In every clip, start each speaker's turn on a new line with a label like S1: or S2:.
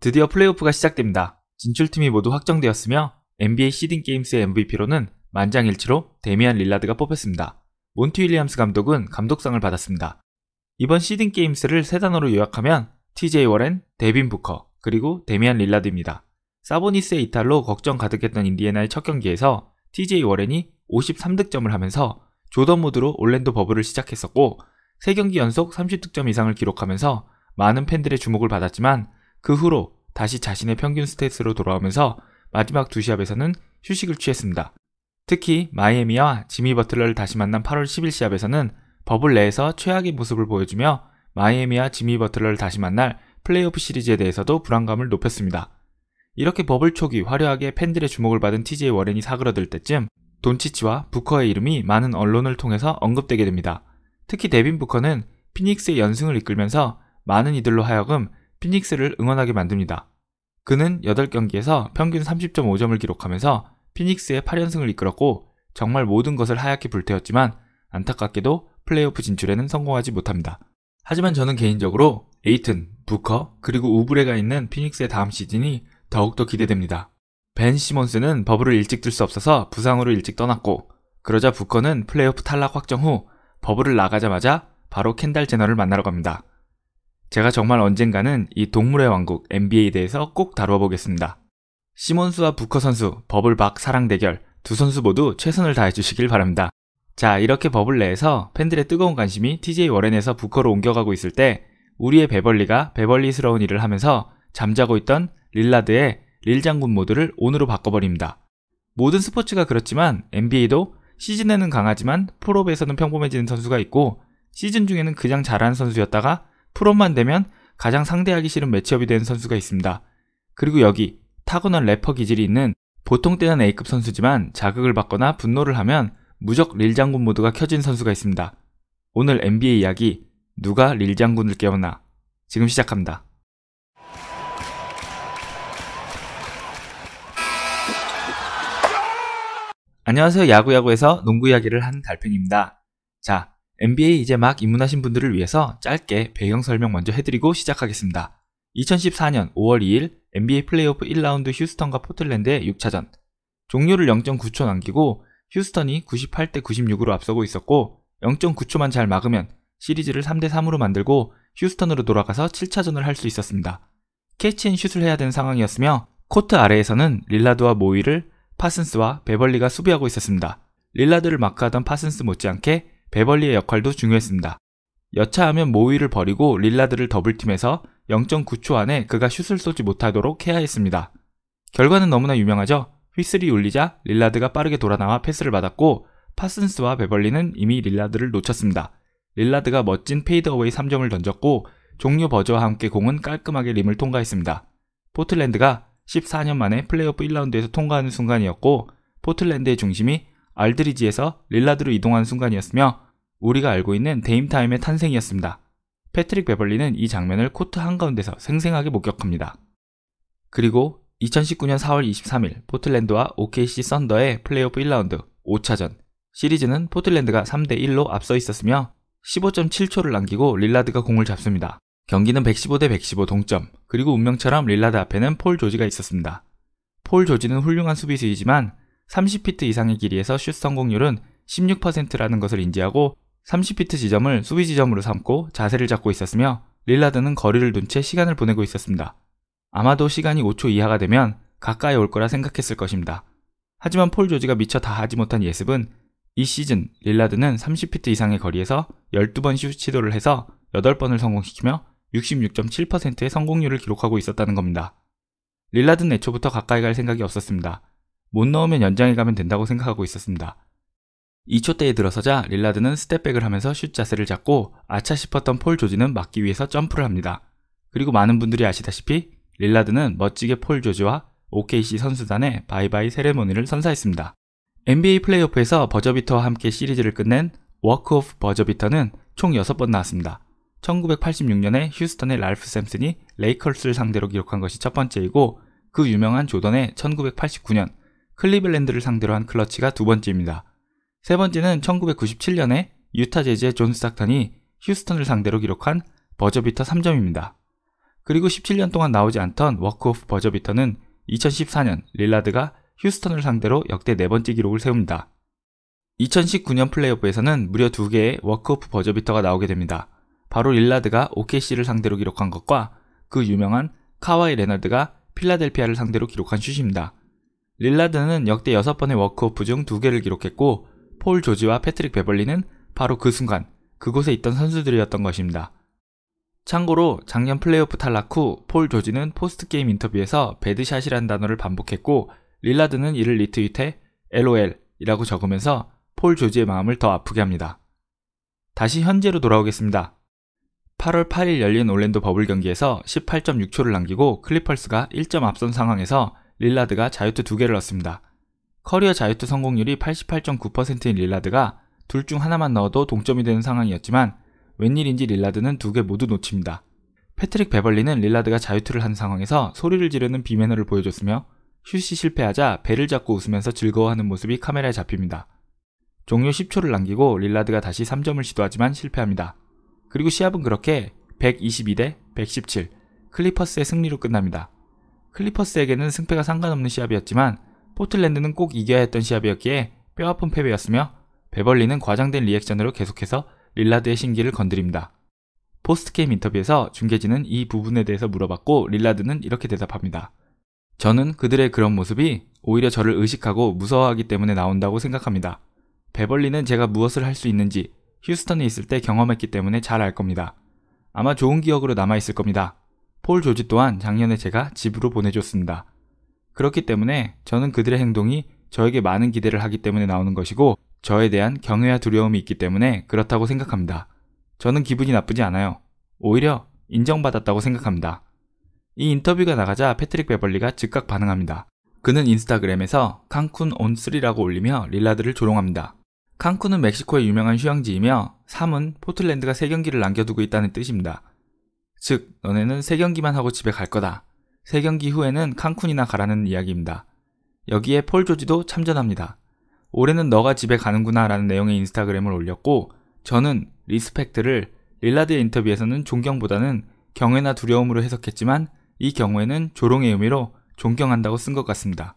S1: 드디어 플레이오프가 시작됩니다. 진출팀이 모두 확정되었으며 NBA 시딩 게임스의 MVP로는 만장일치로 데미안 릴라드가 뽑혔습니다. 몬티 윌리엄스 감독은 감독상을 받았습니다. 이번 시딩 게임스를 세 단어로 요약하면 TJ 워렌, 데빈 부커, 그리고 데미안 릴라드입니다. 사보니스의 이탈로 걱정 가득했던 인디애나의 첫 경기에서 TJ 워렌이 53득점을 하면서 조던 모드로 올랜도 버블을 시작했었고 세경기 연속 30득점 이상을 기록하면서 많은 팬들의 주목을 받았지만 그 후로 다시 자신의 평균 스탯으로 돌아오면서 마지막 두 시합에서는 휴식을 취했습니다. 특히 마이애미와 지미 버틀러를 다시 만난 8월 10일 시합에서는 버블 내에서 최악의 모습을 보여주며 마이애미와 지미 버틀러를 다시 만날 플레이오프 시리즈에 대해서도 불안감을 높였습니다. 이렇게 버블 초기 화려하게 팬들의 주목을 받은 TJ 워렌이 사그러들 때쯤 돈치치와 부커의 이름이 많은 언론을 통해서 언급되게 됩니다. 특히 데빈 부커는 피닉스의 연승을 이끌면서 많은 이들로 하여금 피닉스를 응원하게 만듭니다. 그는 8경기에서 평균 30.5점을 기록하면서 피닉스의 8연승을 이끌었고 정말 모든 것을 하얗게 불태웠지만 안타깝게도 플레이오프 진출에는 성공하지 못합니다. 하지만 저는 개인적으로 에이튼, 부커, 그리고 우브레가 있는 피닉스의 다음 시즌이 더욱더 기대됩니다. 벤 시몬스는 버블을 일찍 들수 없어서 부상으로 일찍 떠났고 그러자 부커는 플레이오프 탈락 확정 후 버블을 나가자마자 바로 캔달 제너를 만나러 갑니다. 제가 정말 언젠가는 이 동물의 왕국 NBA에 대해서 꼭 다루어 보겠습니다. 시몬스와 부커 선수, 버블박 사랑 대결 두 선수 모두 최선을 다해 주시길 바랍니다. 자, 이렇게 버블 내에서 팬들의 뜨거운 관심이 TJ 워렌에서 부커로 옮겨가고 있을 때 우리의 베벌리가 베벌리스러운 일을 하면서 잠자고 있던 릴라드의 릴 장군 모드를 온으로 바꿔버립니다. 모든 스포츠가 그렇지만 NBA도 시즌에는 강하지만 프로배에서는 평범해지는 선수가 있고 시즌 중에는 그냥 잘하는 선수였다가 프로만 되면 가장 상대하기 싫은 매치업이 되는 선수가 있습니다. 그리고 여기 타고난 래퍼 기질이 있는 보통 때는 A급 선수지만 자극을 받거나 분노를 하면 무적 릴장군 모드가 켜진 선수가 있습니다. 오늘 NBA 이야기 누가 릴장군을 깨웠나 지금 시작합니다. 안녕하세요 야구야구에서 농구 이야기를 한 달팽입니다. 자 MBA 이제 막 입문하신 분들을 위해서 짧게 배경 설명 먼저 해드리고 시작하겠습니다. 2014년 5월 2일 NBA 플레이오프 1라운드 휴스턴과 포틀랜드의 6차전. 종료를 0.9초 남기고 휴스턴이 98대 96으로 앞서고 있었고 0.9초만 잘 막으면 시리즈를 3대 3으로 만들고 휴스턴으로 돌아가서 7차전을 할 수 있었습니다. 캐치앤슛을 해야 되는 상황이었으며 코트 아래에서는 릴라드와 모이를 파슨스와 베벌리가 수비하고 있었습니다. 릴라드를 마크하던 파슨스 못지않게 베벌리의 역할도 중요했습니다. 여차하면 모위를 버리고 릴라드를 더블팀해서 0.9초 안에 그가 슛을 쏘지 못하도록 해야 했습니다. 결과는 너무나 유명하죠. 휘슬이 울리자 릴라드가 빠르게 돌아나와 패스를 받았고 파슨스와 베벌리는 이미 릴라드를 놓쳤습니다. 릴라드가 멋진 페이드어웨이 3점을 던졌고 종료 버저와 함께 공은 깔끔하게 림을 통과했습니다. 포틀랜드가 14년 만에 플레이오프 1라운드에서 통과하는 순간이었고 포틀랜드의 중심이 알드리지에서 릴라드로 이동한 순간이었으며 우리가 알고 있는 데임타임의 탄생이었습니다. 패트릭 베벌리는 이 장면을 코트 한가운데서 생생하게 목격합니다. 그리고 2019년 4월 23일 포틀랜드와 OKC 썬더의 플레이오프 1라운드 5차전 시리즈는 포틀랜드가 3대1로 앞서 있었으며 15.7초를 남기고 릴라드가 공을 잡습니다. 경기는 115대 115 동점 그리고 운명처럼 릴라드 앞에는 폴 조지가 있었습니다. 폴 조지는 훌륭한 수비수이지만 30피트 이상의 길이에서 슛 성공률은 16%라는 것을 인지하고 30피트 지점을 수비 지점으로 삼고 자세를 잡고 있었으며 릴라드는 거리를 둔 채 시간을 보내고 있었습니다. 아마도 시간이 5초 이하가 되면 가까이 올 거라 생각했을 것입니다. 하지만 폴 조지가 미처 다 하지 못한 예습은 이 시즌 릴라드는 30피트 이상의 거리에서 12번 슛 시도를 해서 8번을 성공시키며 66.7%의 성공률을 기록하고 있었다는 겁니다. 릴라드는 애초부터 가까이 갈 생각이 없었습니다. 못 넣으면 연장에 가면 된다고 생각하고 있었습니다. 2초때에 들어서자 릴라드는 스텝백을 하면서 슛 자세를 잡고 아차 싶었던 폴 조지는 막기 위해서 점프를 합니다. 그리고 많은 분들이 아시다시피 릴라드는 멋지게 폴 조지와 OKC 선수단의 바이바이 세레모니를 선사했습니다. NBA 플레이오프에서 버저비터와 함께 시리즈를 끝낸 워크오프 버저비터는 총 6번 나왔습니다. 1986년에 휴스턴의 랄프 샘슨이 레이컬스를 상대로 기록한 것이 첫 번째이고 그 유명한 조던의 1989년 클리블랜드를 상대로 한 클러치가 두 번째입니다. 세 번째는 1997년에 유타 제즈의 존 스타턴이 휴스턴을 상대로 기록한 버저비터 3점입니다. 그리고 17년 동안 나오지 않던 워크오프 버저비터는 2014년 릴라드가 휴스턴을 상대로 역대 네 번째 기록을 세웁니다. 2019년 플레이오프에서는 무려 두 개의 워크오프 버저비터가 나오게 됩니다. 바로 릴라드가 OKC를 상대로 기록한 것과 그 유명한 카와이 레너드가 필라델피아를 상대로 기록한 슛입니다. 릴라드는 역대 6번의 워크오프 중 2개를 기록했고 폴 조지와 패트릭 베벌리는 바로 그 순간 그곳에 있던 선수들이었던 것입니다. 참고로 작년 플레이오프 탈락 후 폴 조지는 포스트게임 인터뷰에서 배드샷이라는 단어를 반복했고 릴라드는 이를 리트윗해 LOL이라고 적으면서 폴 조지의 마음을 더 아프게 합니다. 다시 현재로 돌아오겠습니다. 8월 8일 열린 올랜도 버블 경기에서 18.6초를 남기고 클리펄스가 1점 앞선 상황에서 릴라드가 자유투 2개를 넣습니다 커리어 자유투 성공률이 88.9%인 릴라드가 둘 중 하나만 넣어도 동점이 되는 상황이었지만 웬일인지 릴라드는 두 개 모두 놓칩니다. 패트릭 베벌리는 릴라드가 자유투를 한 상황에서 소리를 지르는 비매너를 보여줬으며 슛이 실패하자 배를 잡고 웃으면서 즐거워하는 모습이 카메라에 잡힙니다. 종료 10초를 남기고 릴라드가 다시 3점을 시도하지만 실패합니다. 그리고 시합은 그렇게 122대 117 클리퍼스의 승리로 끝납니다. 클리퍼스에게는 승패가 상관없는 시합이었지만 포틀랜드는 꼭 이겨야 했던 시합이었기에 뼈아픈 패배였으며 베벌리는 과장된 리액션으로 계속해서 릴라드의 신기를 건드립니다. 포스트게임 인터뷰에서 중계진은 이 부분에 대해서 물어봤고 릴라드는 이렇게 대답합니다. 저는 그들의 그런 모습이 오히려 저를 의식하고 무서워하기 때문에 나온다고 생각합니다. 베벌리는 제가 무엇을 할 수 있는지 휴스턴에 있을 때 경험했기 때문에 잘 알 겁니다. 아마 좋은 기억으로 남아있을 겁니다. 폴 조지 또한 작년에 제가 집으로 보내줬습니다. 그렇기 때문에 저는 그들의 행동이 저에게 많은 기대를 하기 때문에 나오는 것이고 저에 대한 경외와 두려움이 있기 때문에 그렇다고 생각합니다. 저는 기분이 나쁘지 않아요. 오히려 인정받았다고 생각합니다. 이 인터뷰가 나가자 패트릭 베벌리가 즉각 반응합니다. 그는 인스타그램에서 칸쿤 온쓰리라고 올리며 릴라드를 조롱합니다. 칸쿤은 멕시코의 유명한 휴양지이며 3은 포틀랜드가 3경기를 남겨두고 있다는 뜻입니다. 즉, 너네는 세 경기만 하고 집에 갈 거다. 세 경기 후에는 칸쿤이나 가라는 이야기입니다. 여기에 폴 조지도 참전합니다. 올해는 너가 집에 가는구나 라는 내용의 인스타그램을 올렸고, 저는 리스펙트를 릴라드의 인터뷰에서는 존경보다는 경외나 두려움으로 해석했지만, 이 경우에는 조롱의 의미로 존경한다고 쓴 것 같습니다.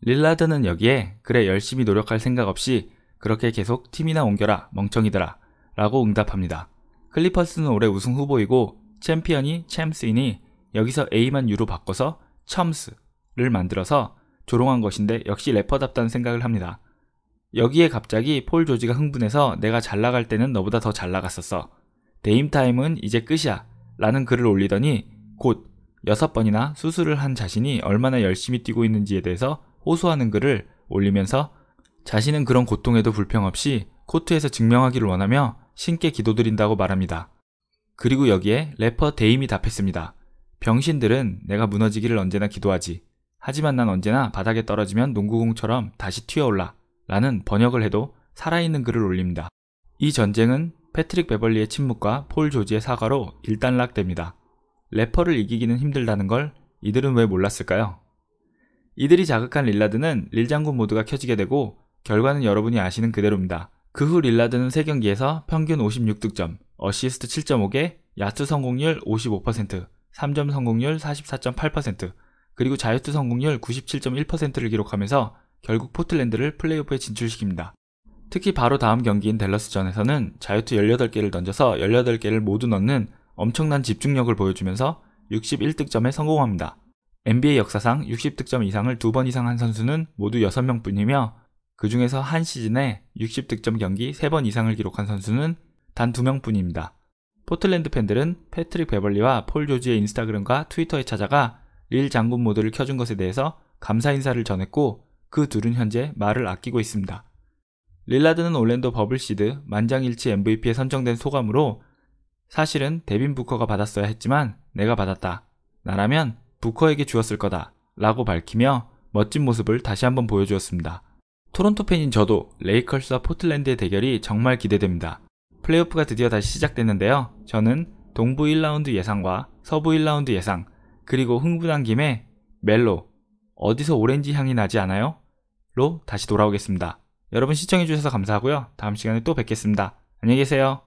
S1: 릴라드는 여기에 그래 열심히 노력할 생각 없이 그렇게 계속 팀이나 옮겨라 멍청이더라 라고 응답합니다. 클리퍼스는 올해 우승 후보이고 챔피언이 챔스이니 여기서 A만 U로 바꿔서 첨스를 만들어서 조롱한 것인데 역시 래퍼답다는 생각을 합니다. 여기에 갑자기 폴 조지가 흥분해서 내가 잘 나갈 때는 너보다 더 잘 나갔었어. 데임타임은 이제 끝이야. 라는 글을 올리더니 곧 6번이나 수술을 한 자신이 얼마나 열심히 뛰고 있는지에 대해서 호소하는 글을 올리면서 자신은 그런 고통에도 불평 없이 코트에서 증명하기를 원하며 신께 기도드린다고 말합니다. 그리고 여기에 래퍼 데임이 답했습니다. 병신들은 내가 무너지기를 언제나 기도하지. 하지만 난 언제나 바닥에 떨어지면 농구공처럼 다시 튀어올라. 라는 번역을 해도 살아있는 글을 올립니다. 이 전쟁은 패트릭 베벌리의 침묵과 폴 조지의 사과로 일단락됩니다. 래퍼를 이기기는 힘들다는 걸 이들은 왜 몰랐을까요? 이들이 자극한 릴라드는 릴장군 모드가 켜지게 되고 결과는 여러분이 아시는 그대로입니다. 그 후 릴라드는 3경기에서 평균 56득점, 어시스트 7.5개, 야투 성공률 55%, 3점 성공률 44.8%, 그리고 자유투 성공률 97.1%를 기록하면서 결국 포틀랜드를 플레이오프에 진출시킵니다. 특히 바로 다음 경기인 댈러스전에서는 자유투 18개를 던져서 18개를 모두 넣는 엄청난 집중력을 보여주면서 61득점에 성공합니다. NBA 역사상 60득점 이상을 두 번 이상 한 선수는 모두 6명 뿐이며 그 중에서 한 시즌에 60득점 경기 3번 이상을 기록한 선수는 단두 명뿐입니다. 포틀랜드 팬들은 패트릭 베벌리와 폴 조지의 인스타그램과 트위터에 찾아가 릴 장군 모드를 켜준 것에 대해서 감사 인사를 전했고 그 둘은 현재 말을 아끼고 있습니다. 릴라드는 올랜도 버블시드 만장일치 MVP에 선정된 소감으로 사실은 데빈 부커가 받았어야 했지만 내가 받았다. 나라면 부커에게 주었을 거다. 라고 밝히며 멋진 모습을 다시 한번 보여주었습니다. 토론토 팬인 저도 레이컬스와 포틀랜드의 대결이 정말 기대됩니다. 플레이오프가 드디어 다시 시작됐는데요. 저는 동부 1라운드 예상과 서부 1라운드 예상, 그리고 흥분한 김에 멜로, 어디서 오렌지 향이 나지 않아요? 로 다시 돌아오겠습니다. 여러분 시청해주셔서 감사하고요. 다음 시간에 또 뵙겠습니다. 안녕히 계세요.